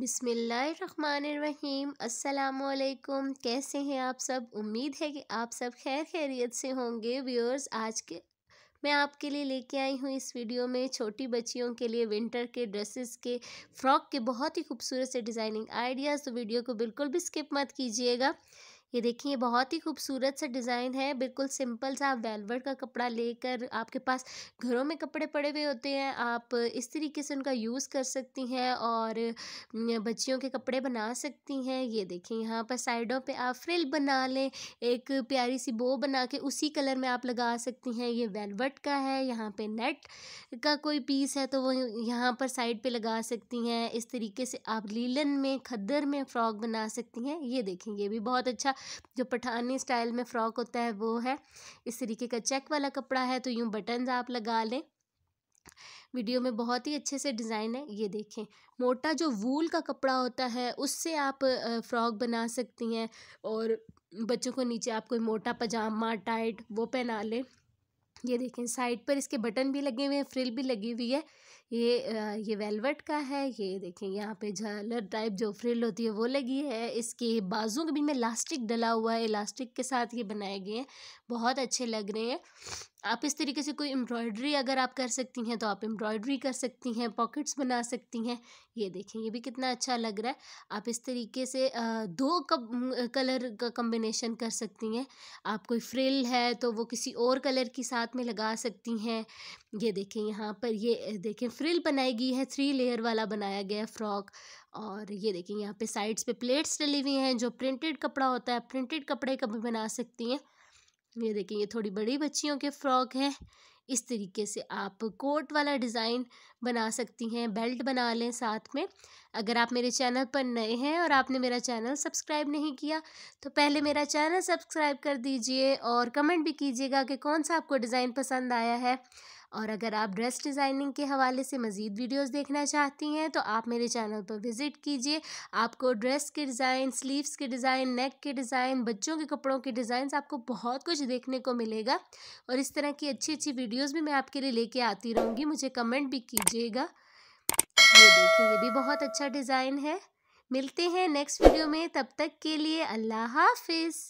बिसमीम असलकुम कैसे हैं आप सब उम्मीद है कि आप सब खैर खैरियत से होंगे व्यूअर्स आज के मैं आपके लिए लेके आई हूँ इस वीडियो में छोटी बच्चियों के लिए विंटर के ड्रेसेस के फ्रॉक के बहुत ही खूबसूरत से डिज़ाइनिंग आइडियाज़ तो वीडियो को बिल्कुल भी स्किप मत कीजिएगा ये देखिए बहुत ही खूबसूरत सा डिज़ाइन है बिल्कुल सिंपल सा आप वेलवेट का कपड़ा लेकर आपके पास घरों में कपड़े पड़े हुए होते हैं आप इस तरीके से उनका यूज़ कर सकती हैं और बच्चियों के कपड़े बना सकती हैं ये देखिए यहाँ पर साइडों पे आप फ्रिल बना लें एक प्यारी सी बो बना के उसी कलर में आप लगा सकती हैं ये वेलवेट का है यहाँ पर नेट का कोई पीस है तो वो यहाँ पर साइड पर लगा सकती हैं इस तरीके से आप लीलन में खद्दर में फ्रॉक बना सकती हैं ये देखें ये भी बहुत अच्छा जो पठानी स्टाइल में फ़्रॉक होता है वो है इस तरीके का चेक वाला कपड़ा है तो यूँ बटन्स आप लगा लें वीडियो में बहुत ही अच्छे से डिज़ाइन है ये देखें मोटा जो वूल का कपड़ा होता है उससे आप फ्रॉक बना सकती हैं और बच्चों को नीचे आप कोई मोटा पजामा टाइट वो पहना लें ये देखें साइड पर इसके बटन भी लगे हुए हैं फ्रिल भी लगी हुई है ये ये वेलवेट का है ये देखें यहाँ पे झालर टाइप जो फ्रिल होती है वो लगी है इसके बाजू के भी में इलास्टिक डला हुआ है इलास्टिक के साथ ये बनाए गए हैं बहुत अच्छे लग रहे हैं आप इस तरीके से कोई एम्ब्रॉयड्री अगर आप कर सकती हैं तो आप एम्ब्रॉयडरी कर सकती हैं पॉकेट्स बना सकती हैं ये देखें ये भी कितना अच्छा लग रहा है आप इस तरीके से दो कब कलर का कम्बिनेशन कर सकती हैं आप कोई फ्रिल है तो वो किसी और कलर की साथ में लगा सकती हैं ये देखें यहाँ पर ये देखें फ्रिल बनाई गई है थ्री लेयर वाला बनाया गया है फ्रॉक और ये देखें यहाँ पर साइड्स पर प्लेट्स डली हुई हैं जो प्रिंटेड कपड़ा होता है प्रिंटेड कपड़े का भी बना सकती हैं ये देखिए ये थोड़ी बड़ी बच्चियों के फ्रॉक है इस तरीके से आप कोट वाला डिज़ाइन बना सकती हैं बेल्ट बना लें साथ में अगर आप मेरे चैनल पर नए हैं और आपने मेरा चैनल सब्सक्राइब नहीं किया तो पहले मेरा चैनल सब्सक्राइब कर दीजिए और कमेंट भी कीजिएगा कि कौन सा आपको डिज़ाइन पसंद आया है और अगर आप ड्रेस डिज़ाइनिंग के हवाले से मज़ीद वीडियोस देखना चाहती हैं तो आप मेरे चैनल पर विज़िट कीजिए आपको ड्रेस के डिज़ाइन स्लीव्स के डिज़ाइन नेक के डिज़ाइन बच्चों के कपड़ों के डिज़ाइन आपको बहुत कुछ देखने को मिलेगा और इस तरह की अच्छी अच्छी वीडियो वीडियोस भी मैं आपके लिए लेके आती रहूँगी मुझे कमेंट भी कीजिएगा ये देखिए ये भी बहुत अच्छा डिज़ाइन है मिलते हैं नेक्स्ट वीडियो में तब तक के लिए अल्लाह हाफिज़